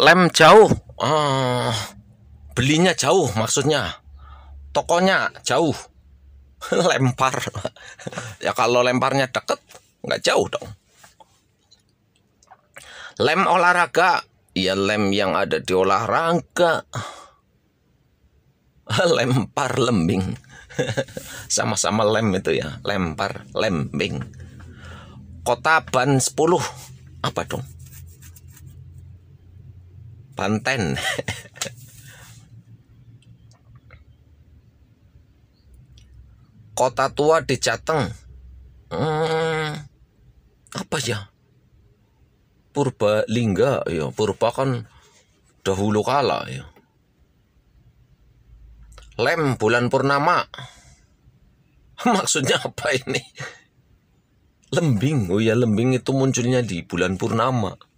lem jauh oh, belinya jauh maksudnya tokonya jauh lempar ya kalau lemparnya deket nggak jauh dong lem olahraga ya lem yang ada di olahraga lempar lembing sama-sama lem itu ya lempar lembing kota ban 10 apa dong Panten kota tua di Jateng hmm, apa ya Lingga, ya Purba kan dahulu kala ya lem bulan purnama maksudnya apa ini lembing oh ya lembing itu munculnya di bulan purnama